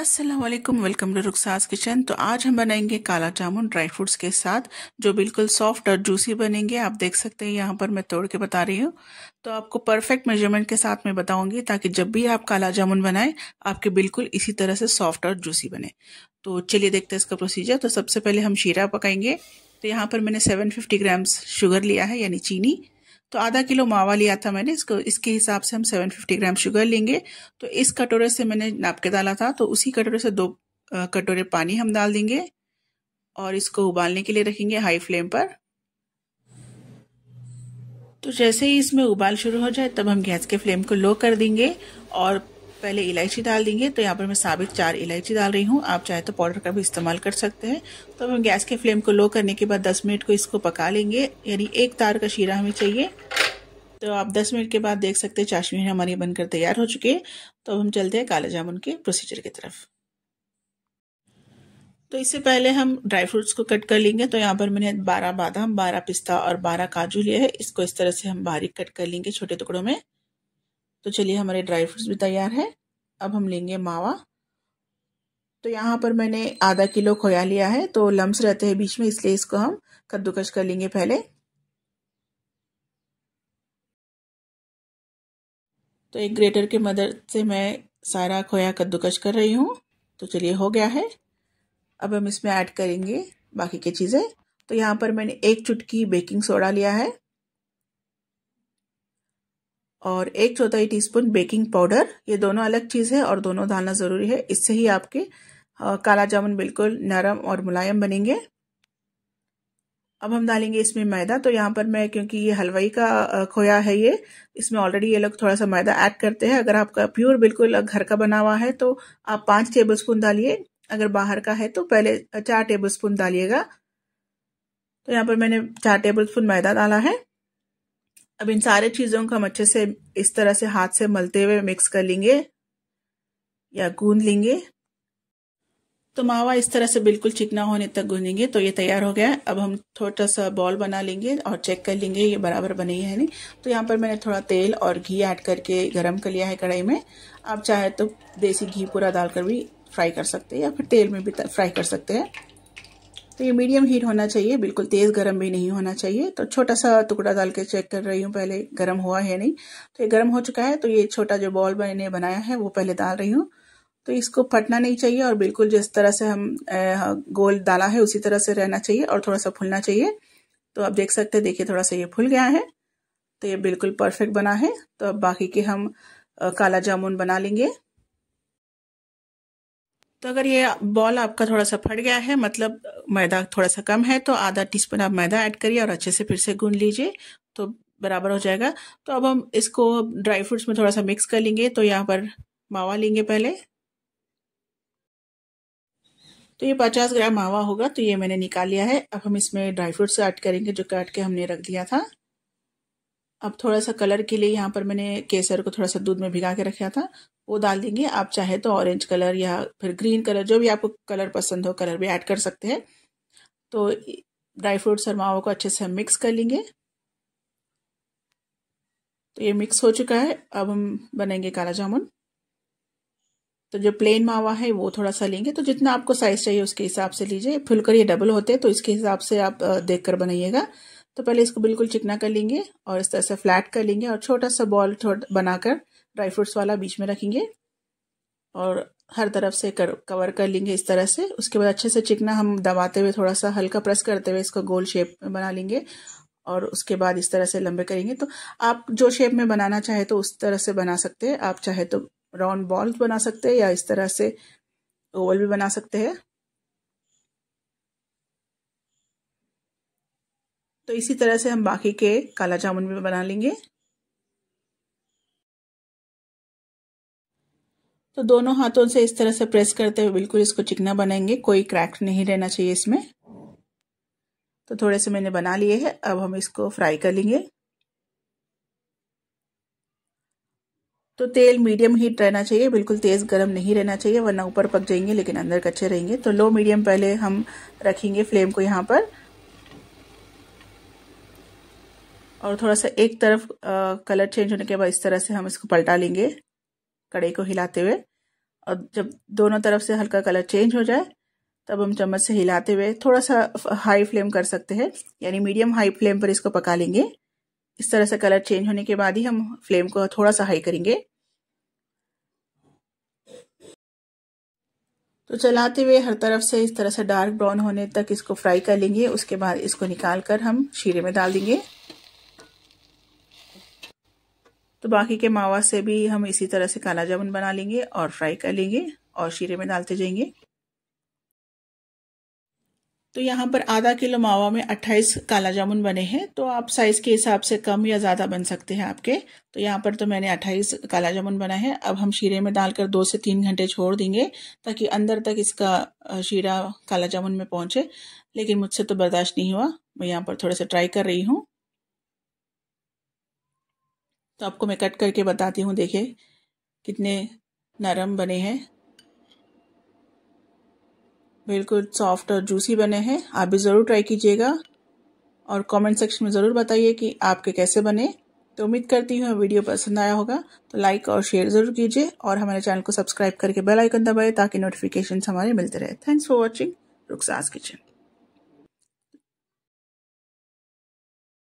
Aslam welcome to Rukhsaz kitchen तो आज हम बनाएंगे काला जामुन ड्राई फ्रूट्स के साथ जो बिल्कुल सॉफ्ट और जूसी बनेंगे आप देख सकते हैं यहाँ पर मैं तोड़ के बता रही हूँ तो आपको परफेक्ट मेजरमेंट के साथ मैं बताऊंगी ताकि जब भी आप काला जामुन बनाएं आपके बिल्कुल इसी तरह से सॉफ्ट और जूसी बने तो चलिए देखते हैं इसका प्रोसीजर तो सबसे पहले हम शीरा पकाएंगे तो यहाँ पर मैंने सेवन फिफ्टी ग्राम्स शुगर लिया है यानी चीनी तो आधा किलो मावा लिया था मैंने इसको इसके हिसाब से हम 750 ग्राम शुगर लेंगे तो इस कटोरे से मैंने नाप के डाला था तो उसी कटोरे से दो कटोरे पानी हम डाल देंगे और इसको उबालने के लिए रखेंगे हाई फ्लेम पर तो जैसे ही इसमें उबाल शुरू हो जाए तब हम गैस के फ्लेम को लो कर देंगे और पहले इलायची डाल देंगे तो यहाँ पर मैं साबित चार इलायची डाल रही हूँ आप चाहे तो पाउडर का भी इस्तेमाल कर सकते हैं तो हम गैस के फ्लेम को लो करने के बाद 10 मिनट को इसको पका लेंगे यानी एक तार का शीरा हमें चाहिए तो आप 10 मिनट के बाद देख सकते हैं चाशनी हमारी बनकर तैयार हो चुके हैं तो हम चलते हैं काला जामुन के प्रोसीजर की तरफ तो इससे पहले हम ड्राई फ्रूट्स को कट कर लेंगे तो यहाँ पर मैंने बारह बादाम बारह पिस्ता और बारह काजू लिया है इसको इस तरह से हम बारीक कट कर लेंगे छोटे टुकड़ों में तो चलिए हमारे ड्राई फ्रूट्स भी तैयार है अब हम लेंगे मावा तो यहाँ पर मैंने आधा किलो खोया लिया है तो लम्स रहते हैं बीच में इसलिए इसको हम कद्दूकस कर लेंगे पहले तो एक ग्रेटर के मदद से मैं सारा खोया कद्दूकस कर रही हूँ तो चलिए हो गया है अब हम इसमें ऐड करेंगे बाकी की चीज़ें तो यहाँ पर मैंने एक चुटकी बेकिंग सोडा लिया है और एक चौथाई टीस्पून बेकिंग पाउडर ये दोनों अलग चीज़ है और दोनों डालना ज़रूरी है इससे ही आपके काला जामुन बिल्कुल नरम और मुलायम बनेंगे अब हम डालेंगे इसमें मैदा तो यहाँ पर मैं क्योंकि ये हलवाई का खोया है ये इसमें ऑलरेडी ये लोग थोड़ा सा मैदा ऐड करते हैं अगर आपका प्योर बिल्कुल घर का बना हुआ है तो आप पाँच टेबलस्पून डालिए अगर बाहर का है तो पहले चार टेबलस्पून डालिएगा तो यहाँ पर मैंने चार टेबलस्पून मैदा डाला है अब इन सारे चीज़ों को हम अच्छे से इस तरह से हाथ से मलते हुए मिक्स कर लेंगे या गूंद लेंगे तो मावा इस तरह से बिल्कुल चिकना होने तक गूंदेंगे तो ये तैयार हो गया है अब हम थोड़ा सा बॉल बना लेंगे और चेक कर लेंगे ये बराबर बने है नहीं तो यहाँ पर मैंने थोड़ा तेल और घी ऐड करके गरम कर लिया है कढ़ाई में आप चाहे तो देसी घी पूरा डालकर भी फ्राई कर सकते हैं या फिर तेल में भी फ्राई कर सकते हैं तो ये मीडियम हीट होना चाहिए बिल्कुल तेज़ गर्म भी नहीं होना चाहिए तो छोटा सा टुकड़ा डाल के चेक कर रही हूँ पहले गर्म हुआ है नहीं तो ये गर्म हो चुका है तो ये छोटा जो बॉल मैंने बनाया है वो पहले डाल रही हूँ तो इसको फटना नहीं चाहिए और बिल्कुल जिस तरह से हम गोल डाला है उसी तरह से रहना चाहिए और थोड़ा सा फूलना चाहिए तो आप देख सकते हैं देखिए थोड़ा सा ये फूल गया है तो ये बिल्कुल परफेक्ट बना है तो अब बाकी के हम काला जामुन बना लेंगे तो अगर ये बॉल आपका थोड़ा सा फट गया है मतलब मैदा थोड़ा सा कम है तो आधा टीस्पून आप मैदा ऐड करिए और अच्छे से फिर से गूंद लीजिए तो बराबर हो जाएगा तो अब हम इसको ड्राई फ्रूट्स में थोड़ा सा मिक्स कर लेंगे तो यहाँ पर मावा लेंगे पहले तो ये 50 ग्राम मावा होगा तो ये मैंने निकाल लिया है अब हम इसमें ड्राई फ्रूट्स ऐड करेंगे जो काट के हमने रख दिया था अब थोड़ा सा कलर के लिए यहाँ पर मैंने केसर को थोड़ा सा दूध में भिगा के रखा था वो डाल देंगे आप चाहे तो ऑरेंज कलर या फिर ग्रीन कलर जो भी आपको कलर पसंद हो कलर भी ऐड कर सकते हैं तो ड्राई फ्रूट्स और मावा को अच्छे से हम मिक्स कर लेंगे तो ये मिक्स हो चुका है अब हम बनाएंगे काला जामुन तो जो प्लेन मावा है वो थोड़ा सा लेंगे तो जितना आपको साइज चाहिए उसके हिसाब से लीजिए फुलकर ये डबल होते हैं तो इसके हिसाब से आप देख कर बनाइएगा तो पहले इसको बिल्कुल चिकना कर लेंगे और इस तरह से फ्लैट कर लेंगे और छोटा सा बॉल थोड़ा बनाकर ड्राई फ्रूट्स वाला बीच में रखेंगे और हर तरफ से कर कवर कर लेंगे इस तरह से उसके बाद अच्छे से चिकना हम दबाते हुए थोड़ा सा हल्का प्रेस करते हुए इसको गोल शेप में बना लेंगे और उसके बाद इस तरह से लंबे करेंगे तो आप जो शेप में बनाना चाहे तो उस तरह से बना सकते हैं आप चाहे तो राउंड बॉल्स बना सकते हैं या इस तरह से ओवल भी बना सकते हैं तो इसी तरह से हम बाकी के काला जामुन भी बना लेंगे तो दोनों हाथों से इस तरह से प्रेस करते हुए बिल्कुल इसको चिकना बनाएंगे कोई क्रैक नहीं रहना चाहिए इसमें तो थोड़े से मैंने बना लिए हैं अब हम इसको फ्राई कर लेंगे तो तेल मीडियम हीट रहना चाहिए बिल्कुल तेज़ गर्म नहीं रहना चाहिए वरना ऊपर पक जाएंगे लेकिन अंदर कच्चे रहेंगे तो लो मीडियम पहले हम रखेंगे फ्लेम को यहाँ पर और थोड़ा सा एक तरफ आ, कलर चेंज होने के बाद इस तरह से हम इसको पलटा लेंगे कड़े को हिलाते हुए और जब दोनों तरफ से हल्का कलर चेंज हो जाए तब हम चम्मच से हिलाते हुए थोड़ा सा हाई फ्लेम कर सकते हैं यानी मीडियम हाई फ्लेम पर इसको पका लेंगे इस तरह से कलर चेंज होने के बाद ही हम फ्लेम को थोड़ा सा हाई करेंगे तो चलाते हुए हर तरफ से इस तरह से डार्क ब्राउन होने तक इसको फ्राई कर लेंगे उसके बाद इसको निकाल कर हम शीरे में डाल देंगे तो बाकी के मावा से भी हम इसी तरह से काला जामुन बना लेंगे और फ्राई कर लेंगे और शीरे में डालते जाएंगे तो यहाँ पर आधा किलो मावा में 28 काला जामुन बने हैं तो आप साइज़ के हिसाब से कम या ज़्यादा बन सकते हैं आपके तो यहाँ पर तो मैंने 28 काला जामुन बना है अब हम शीरे में डालकर दो से तीन घंटे छोड़ देंगे ताकि अंदर तक इसका शीरा काला जामुन में पहुंचे लेकिन मुझसे तो बर्दाश्त नहीं हुआ मैं यहाँ पर थोड़ा सा ट्राई कर रही हूँ तो आपको मैं कट करके बताती हूँ देखिए कितने नरम बने हैं बिल्कुल सॉफ्ट और जूसी बने हैं आप भी ज़रूर ट्राई कीजिएगा और कमेंट सेक्शन में ज़रूर बताइए कि आपके कैसे बने तो उम्मीद करती हूँ वीडियो पसंद आया होगा तो लाइक और शेयर ज़रूर कीजिए और हमारे चैनल को सब्सक्राइब करके बेल आइकन दबाएं ताकि नोटिफिकेशन हमारे मिलते रहे thanks for watching Rukhsaz kitchen